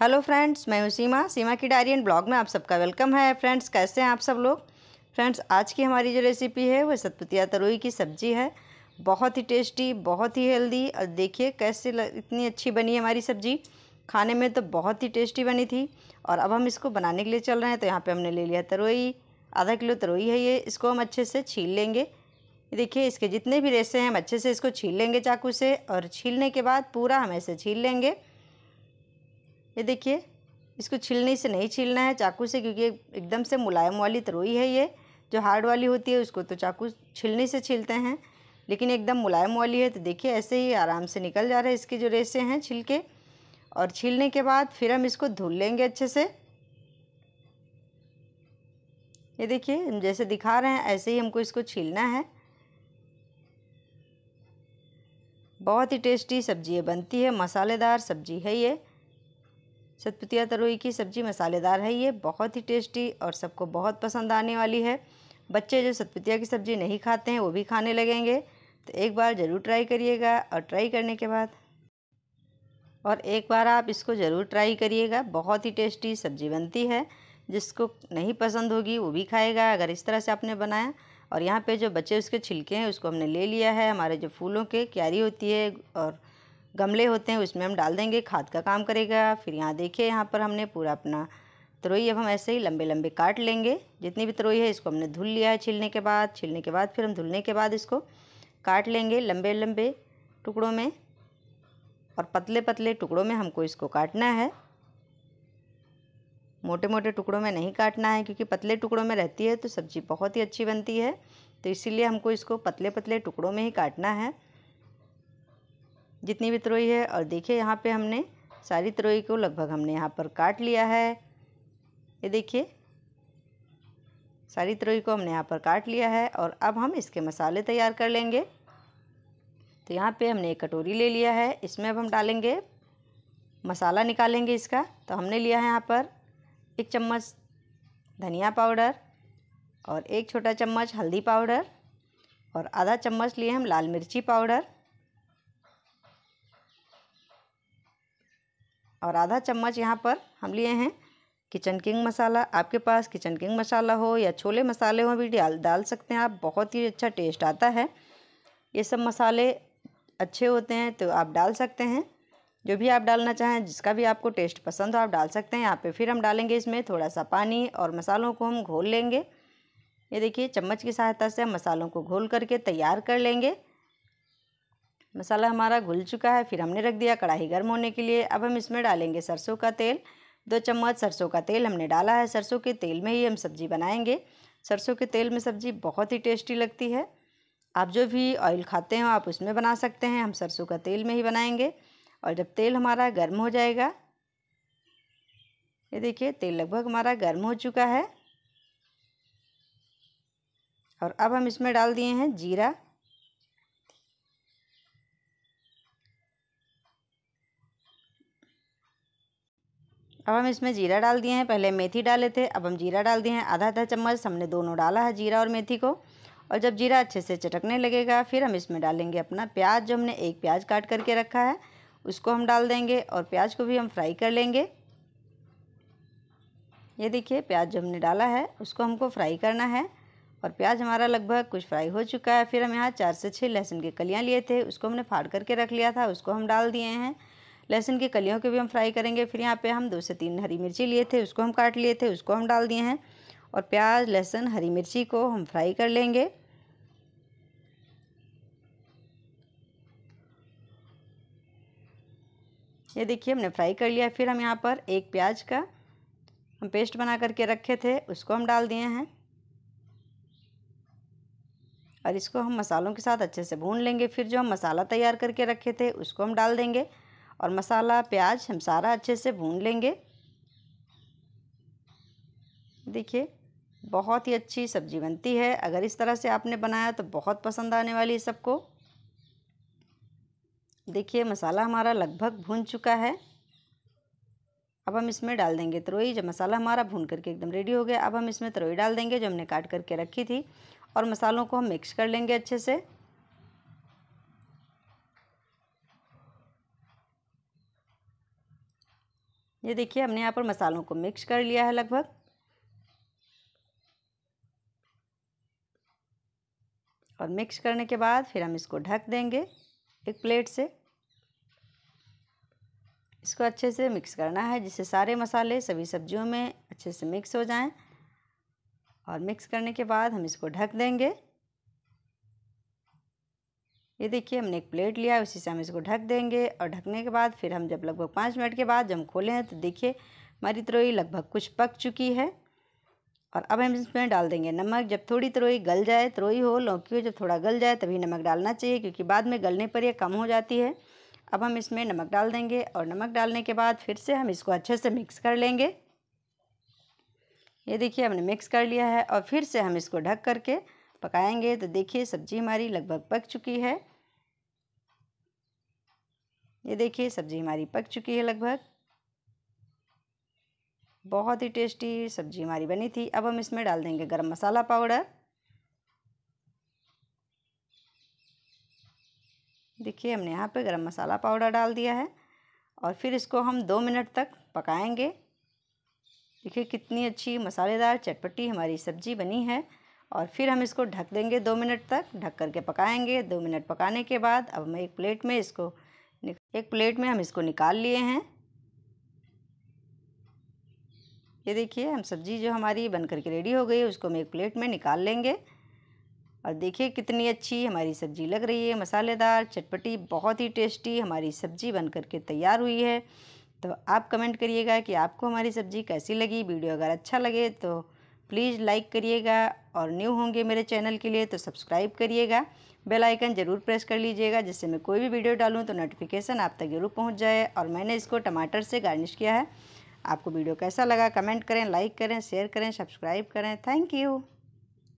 hello friends मैं हूँ सीमा सीमा की डायरी एंड ब्लॉग में आप सबका वेलकम है फ्रेंड्स कैसे हैं आप सब लोग फ्रेंड्स आज की हमारी जो रेसिपी है वह सतपतिया तरोई की सब्ज़ी है बहुत ही टेस्टी बहुत ही हेल्दी और देखिए कैसे लग, इतनी अच्छी बनी है हमारी सब्ज़ी खाने में तो बहुत ही टेस्टी बनी थी और अब हम इसको बनाने के लिए चल रहे हैं तो यहाँ पर हमने ले लिया तरोई आधा किलो तरोई है ये इसको हम अच्छे से छील लेंगे देखिए इसके जितने भी रेसे हैं हम अच्छे से इसको छील लेंगे चाकू से और छीलने के बाद पूरा हम ऐसे छील लेंगे ये देखिए इसको छीलने से नहीं छीलना है चाकू से क्योंकि एकदम से मुलायम वाली तरोई है ये जो हार्ड वाली होती है उसको तो चाकू छिलने से छीलते हैं लेकिन एकदम मुलायम वाली है तो देखिए ऐसे ही आराम से निकल जा रहे हैं इसके जो रेसे हैं छिलके और छीलने के बाद फिर हम इसको धुल लेंगे अच्छे से ये देखिए हम जैसे दिखा रहे हैं ऐसे ही हमको इसको छीलना है बहुत ही टेस्टी सब्जी बनती है मसालेदार सब्जी है ये सतपुतिया तरोई की सब्ज़ी मसालेदार है ये बहुत ही टेस्टी और सबको बहुत पसंद आने वाली है बच्चे जो सतपुतिया की सब्ज़ी नहीं खाते हैं वो भी खाने लगेंगे तो एक बार ज़रूर ट्राई करिएगा और ट्राई करने के बाद और एक बार आप इसको ज़रूर ट्राई करिएगा बहुत ही टेस्टी सब्ज़ी बनती है जिसको नहीं पसंद होगी वो भी खाएगा अगर इस तरह से आपने बनाया और यहाँ पे जो बचे उसके छिलके हैं उसको हमने ले लिया है हमारे जो फूलों के क्यारी होती है और गमले होते हैं उसमें हम डाल देंगे खाद का काम करेगा फिर यहाँ देखिए यहाँ पर हमने पूरा अपना तुरोई अब हम ऐसे ही लंबे लंबे काट लेंगे जितनी भी तुरोई है इसको हमने धुल लिया है छिलने के बाद छिलने के बाद फिर हम धुलने के बाद इसको काट लेंगे लंबे लंबे टुकड़ों में और पतले पतले टुकड़ों में हमको इसको काटना है मोटे मोटे टुकड़ों में नहीं काटना है क्योंकि पतले टुकड़ों में रहती है तो सब्ज़ी बहुत ही अच्छी बनती है तो इसीलिए हमको इसको पतले पतले टुकड़ों में ही काटना है जितनी भी तरोई है और देखिए यहाँ पे हमने सारी त्रोई को लगभग हमने यहाँ पर काट लिया है ये देखिए सारी त्रोई को हमने यहाँ पर काट लिया है और अब हम इसके मसाले तैयार कर लेंगे तो यहाँ पे हमने एक कटोरी ले लिया है इसमें अब हम डालेंगे मसाला निकालेंगे इसका तो हमने लिया है यहाँ पर एक चम्मच धनिया पाउडर और एक छोटा चम्मच हल्दी पाउडर और आधा चम्मच लिए हम लाल मिर्ची पाउडर और आधा चम्मच यहाँ पर हम लिए हैं किचन किंग मसाला आपके पास किचन किंग मसाला हो या छोले मसाले हो भी डाल डाल सकते हैं आप बहुत ही अच्छा टेस्ट आता है ये सब मसाले अच्छे होते हैं तो आप डाल सकते हैं जो भी आप डालना चाहें जिसका भी आपको टेस्ट पसंद हो आप डाल सकते हैं यहाँ पे फिर हम डालेंगे इसमें थोड़ा सा पानी और मसालों को हम घोल लेंगे ये देखिए चम्मच की सहायता से हम मसालों को घोल करके तैयार कर लेंगे मसाला हमारा घुल चुका है फिर हमने रख दिया कढ़ाई गर्म होने के लिए अब हम इसमें डालेंगे सरसों का तेल दो चम्मच सरसों का तेल हमने डाला है सरसों के तेल में ही हम सब्ज़ी बनाएंगे सरसों के तेल में सब्ज़ी बहुत ही टेस्टी लगती है आप जो भी ऑयल खाते हो आप उसमें बना सकते हैं हम सरसों का तेल में ही बनाएंगे और जब तेल हमारा गर्म हो जाएगा ये देखिए तेल लगभग हमारा गर्म हो चुका है और अब हम इसमें डाल दिए हैं जीरा अब हम इसमें जीरा डाल दिए हैं पहले मेथी डाले थे अब हम जीरा डाल दिए हैं आधा आधा चम्मच हमने दोनों डाला है जीरा और मेथी को और जब जीरा अच्छे से चटकने लगेगा फिर हम इसमें डालेंगे अपना प्याज जो हमने एक प्याज काट करके रखा है उसको हम डाल देंगे और प्याज को भी हम फ्राई कर लेंगे ये देखिए प्याज जो हमने डाला है उसको हमको फ्राई करना है और प्याज हमारा लगभग कुछ फ्राई हो चुका है फिर हम यहाँ चार से छः लहसुन के कलियाँ लिए थे उसको हमने फाड़ करके रख लिया था उसको हम डाल दिए हैं लहसुन की कलियों को भी हम फ्राई करेंगे फिर यहाँ पे हम दो से तीन हरी मिर्ची लिए थे उसको हम काट लिए थे उसको हम डाल दिए हैं और प्याज लहसुन हरी मिर्ची को हम फ्राई कर लेंगे ये देखिए हमने फ्राई कर लिया फिर हम यहाँ पर एक प्याज का हम पेस्ट बना करके रखे थे उसको हम डाल दिए हैं और इसको हम मसालों के साथ अच्छे से भून लेंगे फिर जो हम मसाला तैयार करके रखे थे उसको हम डाल देंगे और मसाला प्याज हम सारा अच्छे से भून लेंगे देखिए बहुत ही अच्छी सब्जी बनती है अगर इस तरह से आपने बनाया तो बहुत पसंद आने वाली है सबको देखिए मसाला हमारा लगभग भून चुका है अब हम इसमें डाल देंगे तरोई जब मसाला हमारा भून करके एकदम रेडी हो गया अब हम इसमें तरोई डाल देंगे जो हमने काट करके रखी थी और मसालों को हम मिक्स कर लेंगे अच्छे से ये देखिए हमने यहाँ पर मसालों को मिक्स कर लिया है लगभग और मिक्स करने के बाद फिर हम इसको ढक देंगे एक प्लेट से इसको अच्छे से मिक्स करना है जिससे सारे मसाले सभी सब्जियों में अच्छे से मिक्स हो जाएं और मिक्स करने के बाद हम इसको ढक देंगे ये देखिए हमने एक प्लेट लिया है उसी से हम इसको ढक देंगे और ढकने के बाद फिर हम जब लगभग पाँच मिनट के बाद जब हम खोले हैं तो देखिए हमारी तरोई लगभग कुछ पक चुकी है और अब हम इसमें डाल देंगे नमक जब थोड़ी तरोई गल जाए तरोई हो लौकी हो जब थोड़ा गल जाए तभी नमक डालना चाहिए क्योंकि बाद में गलने पर यह कम हो जाती है अब हम इसमें नमक डाल देंगे और नमक डालने के बाद फिर से हम इसको अच्छे से मिक्स कर लेंगे ये देखिए हमने मिक्स कर लिया है और फिर से हम इसको ढक करके पकाएंगे तो देखिए सब्ज़ी हमारी लगभग पक चुकी है ये देखिए सब्ज़ी हमारी पक चुकी है लगभग बहुत ही टेस्टी सब्ज़ी हमारी बनी थी अब हम इसमें डाल देंगे गरम मसाला पाउडर देखिए हमने यहाँ पे गरम मसाला पाउडर डाल दिया है और फिर इसको हम दो मिनट तक पकाएंगे देखिए कितनी अच्छी मसालेदार चटपटी हमारी सब्ज़ी बनी है और फिर हम इसको ढक देंगे दो मिनट तक ढक करके पकाएंगे दो मिनट पकाने के बाद अब हम एक प्लेट में इसको एक प्लेट में हम इसको निकाल लिए हैं ये देखिए हम सब्ज़ी जो हमारी बन करके रेडी हो गई है उसको हम एक प्लेट में निकाल लेंगे और देखिए कितनी अच्छी हमारी सब्ज़ी लग रही है मसालेदार चटपटी बहुत ही टेस्टी हमारी सब्ज़ी बन करके तैयार हुई है तो आप कमेंट करिएगा कि आपको हमारी सब्ज़ी कैसी लगी वीडियो अगर अच्छा लगे तो प्लीज़ लाइक करिएगा और न्यू होंगे मेरे चैनल के लिए तो सब्सक्राइब करिएगा बेल आइकन ज़रूर प्रेस कर लीजिएगा जिससे मैं कोई भी वीडियो डालूँ तो नोटिफिकेशन आप तक जरूर पहुँच जाए और मैंने इसको टमाटर से गार्निश किया है आपको वीडियो कैसा लगा कमेंट करें लाइक करें शेयर करें सब्सक्राइब करें थैंक यू